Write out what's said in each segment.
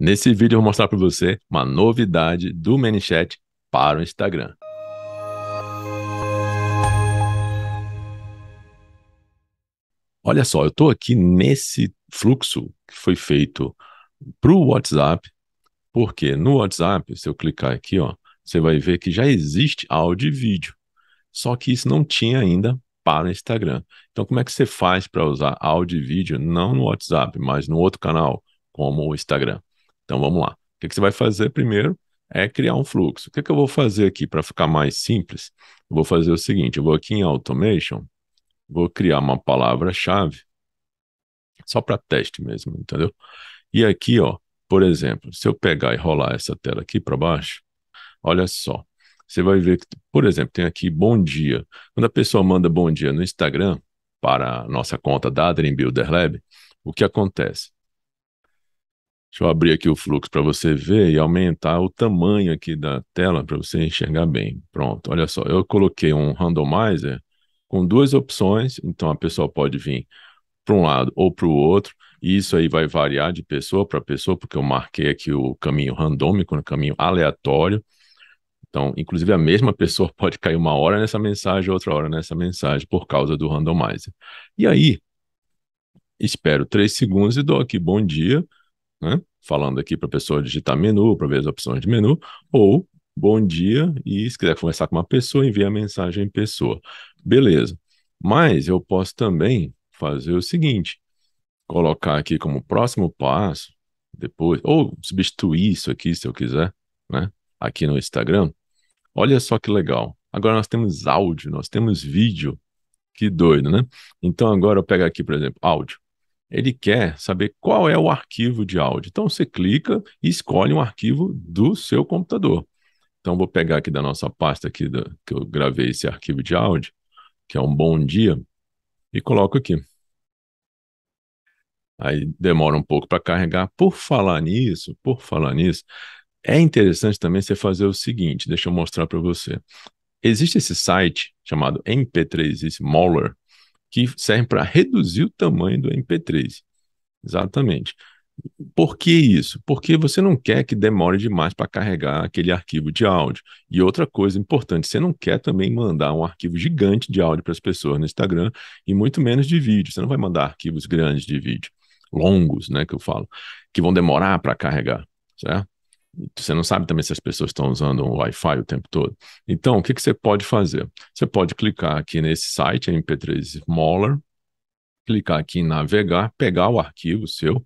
Nesse vídeo eu vou mostrar para você uma novidade do ManyChat para o Instagram. Olha só, eu estou aqui nesse fluxo que foi feito para o WhatsApp, porque no WhatsApp, se eu clicar aqui, ó, você vai ver que já existe áudio e vídeo, só que isso não tinha ainda para o Instagram. Então, como é que você faz para usar áudio e vídeo não no WhatsApp, mas no outro canal, como o Instagram? Então vamos lá. O que, que você vai fazer primeiro é criar um fluxo. O que, que eu vou fazer aqui para ficar mais simples? Eu vou fazer o seguinte: eu vou aqui em Automation, vou criar uma palavra-chave só para teste mesmo, entendeu? E aqui, ó, por exemplo, se eu pegar e rolar essa tela aqui para baixo, olha só. Você vai ver que, por exemplo, tem aqui bom dia. Quando a pessoa manda bom dia no Instagram para a nossa conta da Adrien Builder Lab, o que acontece? Deixa eu abrir aqui o fluxo para você ver e aumentar o tamanho aqui da tela para você enxergar bem. Pronto, olha só, eu coloquei um randomizer com duas opções, então a pessoa pode vir para um lado ou para o outro, e isso aí vai variar de pessoa para pessoa, porque eu marquei aqui o caminho randômico, o né, caminho aleatório. Então, inclusive a mesma pessoa pode cair uma hora nessa mensagem, outra hora nessa mensagem, por causa do randomizer. E aí, espero três segundos e dou aqui bom dia né? Falando aqui para a pessoa digitar menu, para ver as opções de menu, ou bom dia, e se quiser conversar com uma pessoa, envia a mensagem em pessoa. Beleza. Mas eu posso também fazer o seguinte: colocar aqui como próximo passo, depois, ou substituir isso aqui se eu quiser, né? Aqui no Instagram. Olha só que legal. Agora nós temos áudio, nós temos vídeo. Que doido, né? Então agora eu pego aqui, por exemplo, áudio ele quer saber qual é o arquivo de áudio. Então você clica e escolhe um arquivo do seu computador. Então vou pegar aqui da nossa pasta aqui da, que eu gravei esse arquivo de áudio, que é um bom dia, e coloco aqui. Aí demora um pouco para carregar. Por falar nisso, por falar nisso, é interessante também você fazer o seguinte, deixa eu mostrar para você. Existe esse site chamado MP3 Smaller, que servem para reduzir o tamanho do MP3. Exatamente. Por que isso? Porque você não quer que demore demais para carregar aquele arquivo de áudio. E outra coisa importante, você não quer também mandar um arquivo gigante de áudio para as pessoas no Instagram e muito menos de vídeo. Você não vai mandar arquivos grandes de vídeo, longos, né, que eu falo, que vão demorar para carregar, certo? Você não sabe também se as pessoas estão usando o Wi-Fi o tempo todo. Então, o que, que você pode fazer? Você pode clicar aqui nesse site, MP3 Smaller, clicar aqui em navegar, pegar o arquivo seu,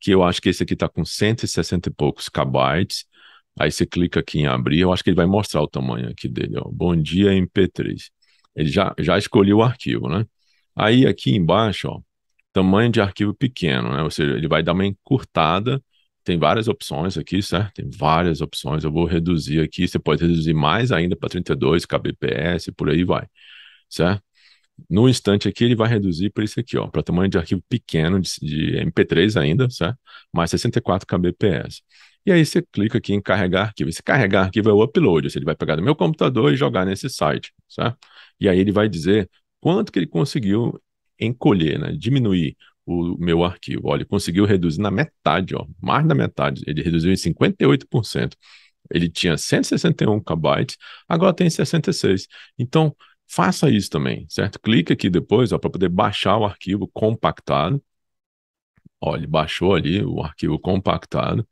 que eu acho que esse aqui está com 160 e poucos KB. Aí você clica aqui em abrir, eu acho que ele vai mostrar o tamanho aqui dele. Ó. Bom dia MP3. Ele já, já escolheu o arquivo, né? Aí aqui embaixo, ó, tamanho de arquivo pequeno, né? Ou seja, ele vai dar uma encurtada tem várias opções aqui, certo? Tem várias opções. Eu vou reduzir aqui. Você pode reduzir mais ainda para 32 kbps, por aí vai, certo? No instante aqui, ele vai reduzir para isso aqui, ó, para tamanho de arquivo pequeno de, de, MP3 ainda, certo? Mais 64 kbps. E aí você clica aqui em carregar arquivo. Esse carregar arquivo é o upload, seja, ele vai pegar do meu computador e jogar nesse site, certo? E aí ele vai dizer quanto que ele conseguiu encolher, né? Diminuir o meu arquivo. Olha, conseguiu reduzir na metade, ó, mais da metade. Ele reduziu em 58%. Ele tinha 161 KB, agora tem 66. Então, faça isso também, certo? Clique aqui depois para poder baixar o arquivo compactado. Olha, baixou ali o arquivo compactado.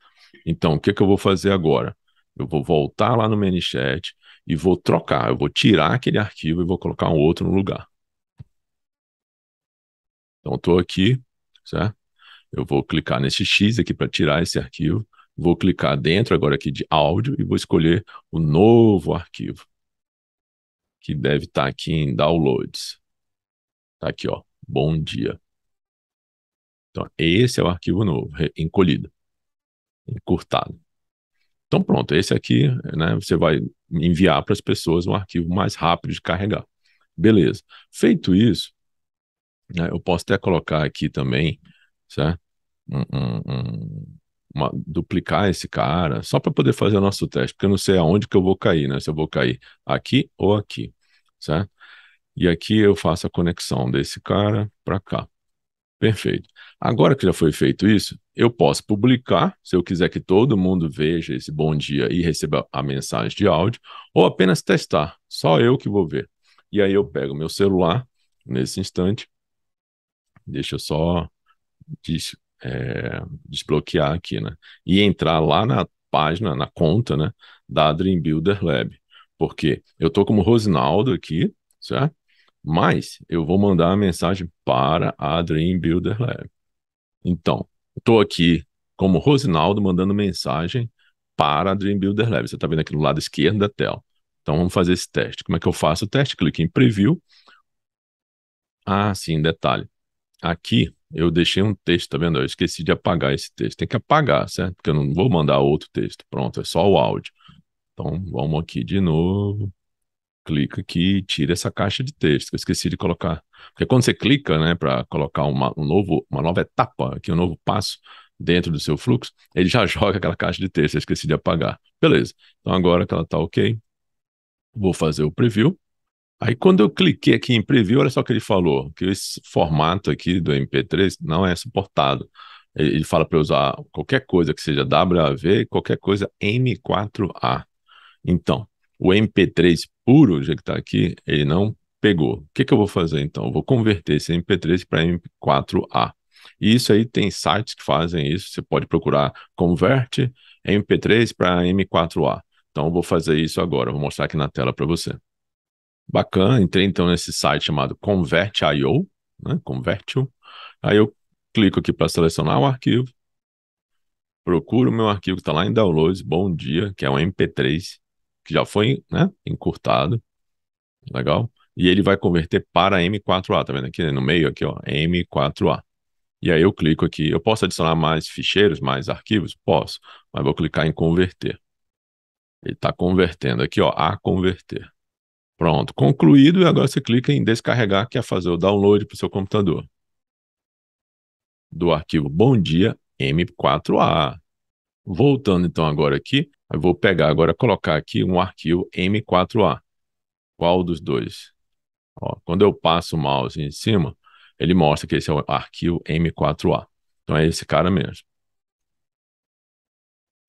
Então, o que, que eu vou fazer agora? Eu vou voltar lá no ManyChat e vou trocar. Eu vou tirar aquele arquivo e vou colocar um outro no lugar. Então, estou aqui certo? Eu vou clicar nesse X aqui para tirar esse arquivo, vou clicar dentro agora aqui de áudio e vou escolher o novo arquivo, que deve estar tá aqui em Downloads. Está aqui, ó, Bom Dia. Então, esse é o arquivo novo, encolhido, encurtado. Então, pronto, esse aqui, né, você vai enviar para as pessoas um arquivo mais rápido de carregar. Beleza. Feito isso, né? Eu posso até colocar aqui também, certo? Né? Um, um, uma, duplicar esse cara, só para poder fazer o nosso teste, porque eu não sei aonde que eu vou cair, né? Se eu vou cair aqui ou aqui, certo? Né? E aqui eu faço a conexão desse cara para cá. Perfeito. Agora que já foi feito isso, eu posso publicar, se eu quiser que todo mundo veja esse bom dia e receba a mensagem de áudio, ou apenas testar, só eu que vou ver. E aí eu pego meu celular, nesse instante, Deixa eu só des, é, desbloquear aqui, né? E entrar lá na página, na conta, né? Da Dream Builder Lab. Porque eu tô como Rosinaldo aqui, certo? Mas eu vou mandar a mensagem para a Dream Builder Lab. Então, estou aqui como Rosinaldo mandando mensagem para a Dream Builder Lab. Você está vendo aqui no lado esquerdo da tela. Então vamos fazer esse teste. Como é que eu faço o teste? Clique em preview. Ah, sim, detalhe aqui eu deixei um texto, tá vendo? Eu esqueci de apagar esse texto. Tem que apagar, certo? Porque eu não vou mandar outro texto. Pronto, é só o áudio. Então, vamos aqui de novo. Clica aqui, tira essa caixa de texto, eu esqueci de colocar. Porque quando você clica, né, para colocar uma, um novo, uma nova etapa, aqui um novo passo dentro do seu fluxo, ele já joga aquela caixa de texto, eu esqueci de apagar. Beleza. Então, agora que ela tá OK, vou fazer o preview. Aí quando eu cliquei aqui em preview, olha só o que ele falou, que esse formato aqui do MP3 não é suportado. Ele fala para usar qualquer coisa que seja WAV, qualquer coisa M4A. Então, o MP3 puro, já que está aqui, ele não pegou. O que, que eu vou fazer então? Eu vou converter esse MP3 para M4A. E isso aí tem sites que fazem isso. Você pode procurar converte MP3 para M4A. Então, eu vou fazer isso agora. Eu vou mostrar aqui na tela para você. Bacana, entrei então nesse site chamado Convert.io, né? Convertio. Aí eu clico aqui para selecionar o arquivo, procuro o meu arquivo que está lá em Downloads, Bom Dia, que é um MP3, que já foi né, encurtado, legal? E ele vai converter para M4A, tá vendo aqui né, no meio aqui, ó, M4A. E aí eu clico aqui, eu posso adicionar mais ficheiros, mais arquivos? Posso, mas vou clicar em converter. Ele está convertendo aqui, ó, a converter. Pronto, concluído, e agora você clica em descarregar, que é fazer o download para o seu computador. Do arquivo Bom Dia M4A. Voltando então agora aqui, eu vou pegar agora, colocar aqui um arquivo M4A. Qual dos dois? Ó, quando eu passo o mouse em cima, ele mostra que esse é o arquivo M4A. Então é esse cara mesmo.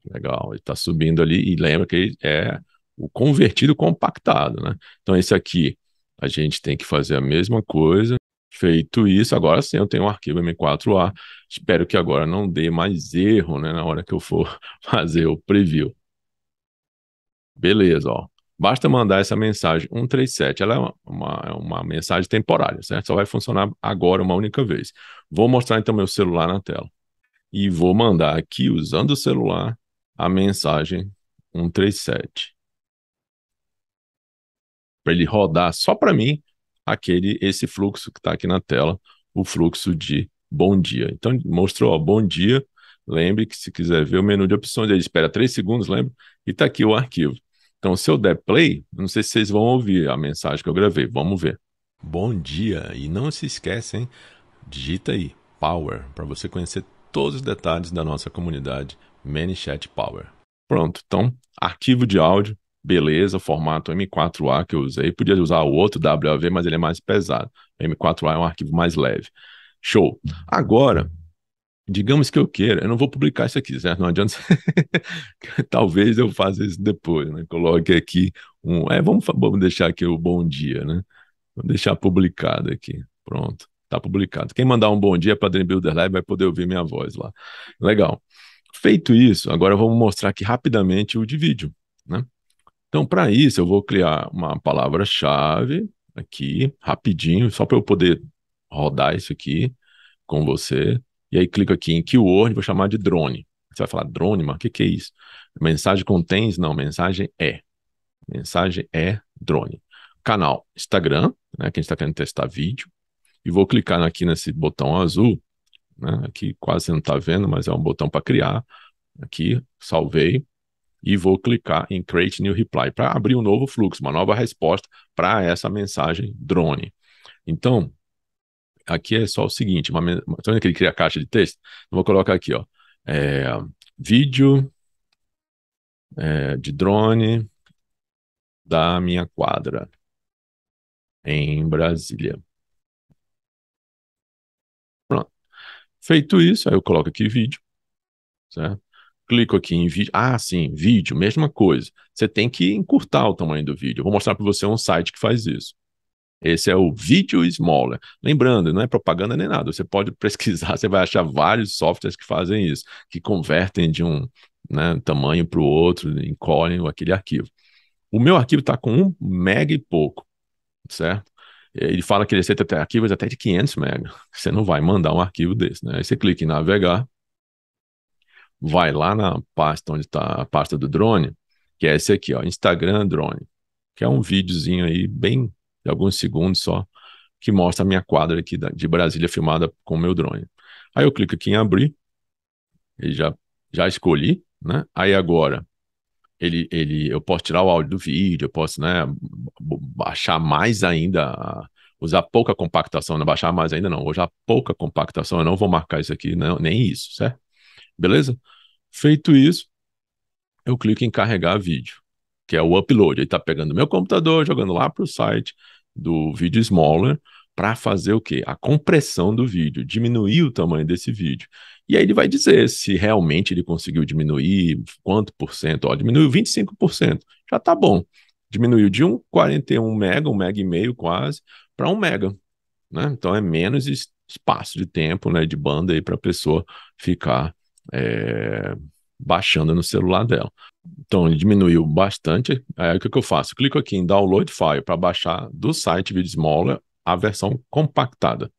Legal, ele está subindo ali e lembra que é o convertido compactado, né? Então esse aqui a gente tem que fazer a mesma coisa. Feito isso, agora sim eu tenho um arquivo M4A. Espero que agora não dê mais erro, né, na hora que eu for fazer o preview. Beleza, ó. Basta mandar essa mensagem 137. Ela é uma, uma, é uma mensagem temporária, certo? Só vai funcionar agora uma única vez. Vou mostrar então meu celular na tela. E vou mandar aqui, usando o celular, a mensagem 137 para ele rodar só para mim aquele esse fluxo que está aqui na tela, o fluxo de bom dia. Então mostrou, ó, bom dia. Lembre que se quiser ver o menu de opções, ele espera três segundos, lembra? E está aqui o arquivo. Então, se eu der play, não sei se vocês vão ouvir a mensagem que eu gravei. Vamos ver. Bom dia e não se esquecem, digita aí Power para você conhecer todos os detalhes da nossa comunidade ManyChat Power. Pronto, então arquivo de áudio beleza, formato M4A que eu usei. Podia usar o outro WAV, mas ele é mais pesado. M4A é um arquivo mais leve. Show. Agora, digamos que eu queira, eu não vou publicar isso aqui, certo? Não adianta. Talvez eu faça isso depois, né? Coloque aqui um. É, vamos, vamos deixar aqui o bom dia, né? Vou deixar publicado aqui. Pronto. está publicado. Quem mandar um bom dia para Dream Builder Live vai poder ouvir minha voz lá. Legal. Feito isso, agora vamos mostrar aqui rapidamente o de vídeo, né? Então, para isso, eu vou criar uma palavra-chave aqui, rapidinho, só para eu poder rodar isso aqui com você. E aí, clico aqui em Keyword, vou chamar de drone. Você vai falar, drone, mas o que, que é isso? Mensagem contém Não, mensagem é. Mensagem é drone. Canal Instagram, né, que a gente está querendo testar vídeo. E vou clicar aqui nesse botão azul, né, aqui quase você não está vendo, mas é um botão para criar. Aqui, salvei e vou clicar em Create New Reply para abrir um novo fluxo, uma nova resposta para essa mensagem drone. Então, aqui é só o seguinte, uma, estão tá vendo que ele cria a caixa de texto? Eu vou colocar aqui, ó, é, vídeo é, de drone da minha quadra em Brasília. Pronto. Feito isso, aí eu coloco aqui vídeo, certo? clico aqui em vídeo. Ah, sim, vídeo, mesma coisa. Você tem que encurtar o tamanho do vídeo. Eu vou mostrar para você um site que faz isso. Esse é o Video Smaller. Lembrando, não é propaganda nem nada. Você pode pesquisar, você vai achar vários softwares que fazem isso, que convertem de um né, tamanho para o outro, encolhem aquele arquivo. O meu arquivo está com um mega e pouco, certo? Ele fala que ele aceita até arquivos até de 500 mega. Você não vai mandar um arquivo desse, né? Aí você clica em navegar, vai lá na pasta onde está a pasta do drone, que é esse aqui, ó, Instagram drone, que é um videozinho aí bem de alguns segundos só, que mostra a minha quadra aqui de Brasília filmada com o meu drone. Aí eu clico aqui em abrir, ele já, já escolhi, né? Aí agora ele, ele, eu posso tirar o áudio do vídeo, eu posso né, baixar mais ainda, usar pouca compactação, não baixar mais ainda não, usar pouca compactação, eu não vou marcar isso aqui, não, nem isso, certo? Beleza? Feito isso, eu clico em carregar vídeo, que é o upload. Ele está pegando meu computador, jogando lá para o site do vídeo Smaller para fazer o quê? A compressão do vídeo, diminuir o tamanho desse vídeo. E aí ele vai dizer se realmente ele conseguiu diminuir, quanto por cento. Ó, diminuiu 25%, já tá bom. Diminuiu de 1,41 mega, um mega e meio quase, para 1 mega. Né? Então é menos espaço de tempo, né, de banda aí para a pessoa ficar é, baixando no celular dela. Então, ele diminuiu bastante. Aí, o que, que eu faço? clico aqui em Download File para baixar do site Vidsmaller a versão compactada.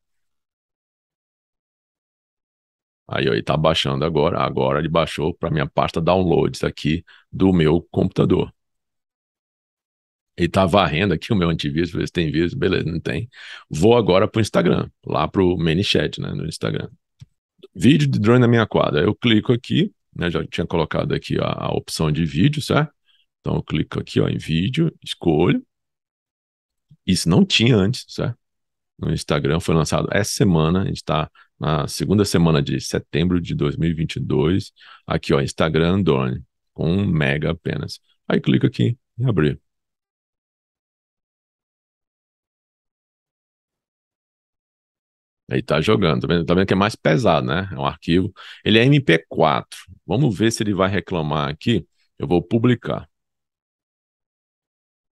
Aí ele está baixando agora. Agora ele baixou para minha pasta Downloads aqui do meu computador. Ele está varrendo aqui o meu antivírus, ver se tem vírus, beleza, não tem. Vou agora para o Instagram, lá para o ManyChat, né, no Instagram. Vídeo de drone na minha quadra. Eu clico aqui, né, já tinha colocado aqui a, a opção de vídeo, certo? Então eu clico aqui ó, em vídeo, escolho. Isso não tinha antes, certo? No Instagram foi lançado essa semana, a gente está na segunda semana de setembro de 2022. Aqui, ó, Instagram Drone, com um mega apenas. Aí clico aqui em abrir. Aí tá jogando, tá vendo? tá vendo que é mais pesado, né? É um arquivo. Ele é MP4. Vamos ver se ele vai reclamar aqui. Eu vou publicar.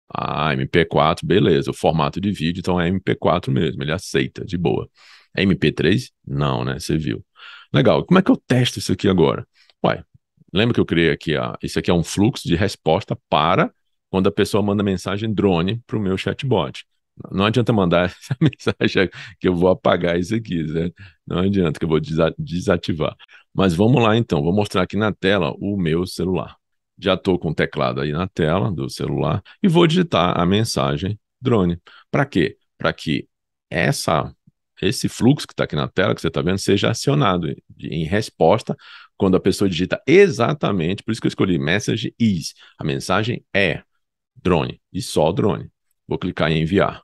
Ah, MP4, beleza. O formato de vídeo, então é MP4 mesmo. Ele aceita, de boa. É MP3? Não, né? Você viu. Legal. Como é que eu testo isso aqui agora? Ué, lembra que eu criei aqui, a... isso aqui é um fluxo de resposta para quando a pessoa manda mensagem drone para o meu chatbot. Não adianta mandar essa mensagem que eu vou apagar isso aqui, né? Não adianta que eu vou desativar. Mas vamos lá então, vou mostrar aqui na tela o meu celular. Já estou com o teclado aí na tela do celular e vou digitar a mensagem drone. Para quê? Para que essa esse fluxo que está aqui na tela, que você está vendo, seja acionado em resposta quando a pessoa digita exatamente, por isso que eu escolhi message is, a mensagem é drone e só drone. Vou clicar em enviar.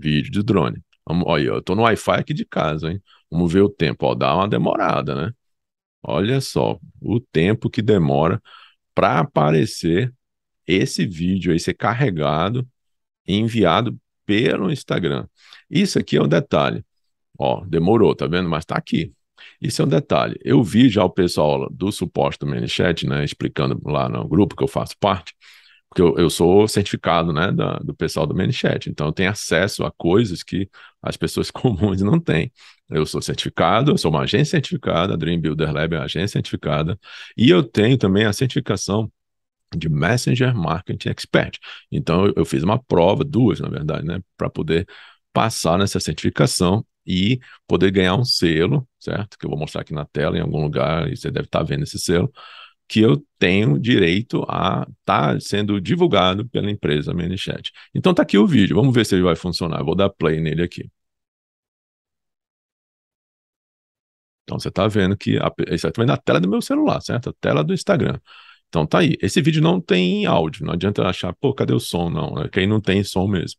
Vídeo de drone. Vamos, olha, eu tô no Wi-Fi aqui de casa, hein? Vamos ver o tempo. Ó, dá uma demorada, né? Olha só o tempo que demora para aparecer esse vídeo aí ser carregado e enviado pelo Instagram. Isso aqui é um detalhe. Ó, demorou, tá vendo? Mas tá aqui. Isso é um detalhe. Eu vi já o pessoal do suposto ManyChat, né, explicando lá no grupo que eu faço parte, porque eu, eu sou certificado, né, da, do pessoal do ManyChat, então eu tenho acesso a coisas que as pessoas comuns não têm. Eu sou certificado, eu sou uma agência certificada, a Dream Builder Lab é uma agência certificada, e eu tenho também a certificação de Messenger Marketing Expert. Então eu, eu fiz uma prova, duas na verdade, né, para poder passar nessa certificação e poder ganhar um selo, certo? Que eu vou mostrar aqui na tela em algum lugar, e você deve estar tá vendo esse selo, que eu tenho direito a estar tá sendo divulgado pela empresa ManyChat. Então tá aqui o vídeo, vamos ver se ele vai funcionar. Eu vou dar play nele aqui. Então você está vendo que está vendo na tela do meu celular, certo? A tela do Instagram. Então tá aí. Esse vídeo não tem áudio, não adianta achar, pô, cadê o som? Não, é que aí não tem som mesmo.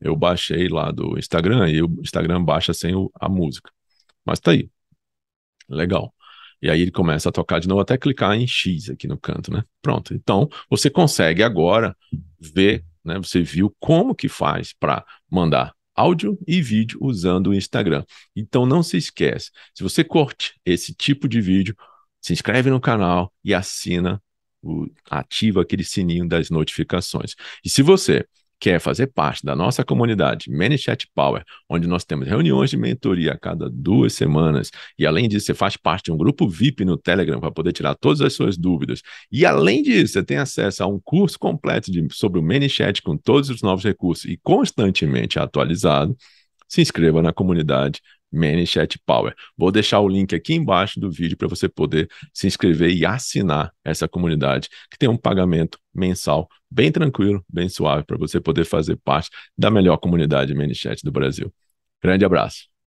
Eu baixei lá do Instagram e o Instagram baixa sem o, a música. Mas tá aí. Legal. E aí ele começa a tocar de novo até clicar em X aqui no canto, né? Pronto. Então, você consegue agora ver, né? Você viu como que faz para mandar áudio e vídeo usando o Instagram. Então não se esquece, se você curte esse tipo de vídeo, se inscreve no canal e assina, o, ativa aquele sininho das notificações. E se você quer fazer parte da nossa comunidade ManyChat Power, onde nós temos reuniões de mentoria a cada duas semanas, e além disso, você faz parte de um grupo VIP no Telegram para poder tirar todas as suas dúvidas. E além disso, você tem acesso a um curso completo de, sobre o ManyChat com todos os novos recursos e constantemente atualizado. Se inscreva na comunidade ManyChat Power. Vou deixar o link aqui embaixo do vídeo para você poder se inscrever e assinar essa comunidade, que tem um pagamento mensal bem tranquilo, bem suave, para você poder fazer parte da melhor comunidade ManyChat do Brasil. Grande abraço.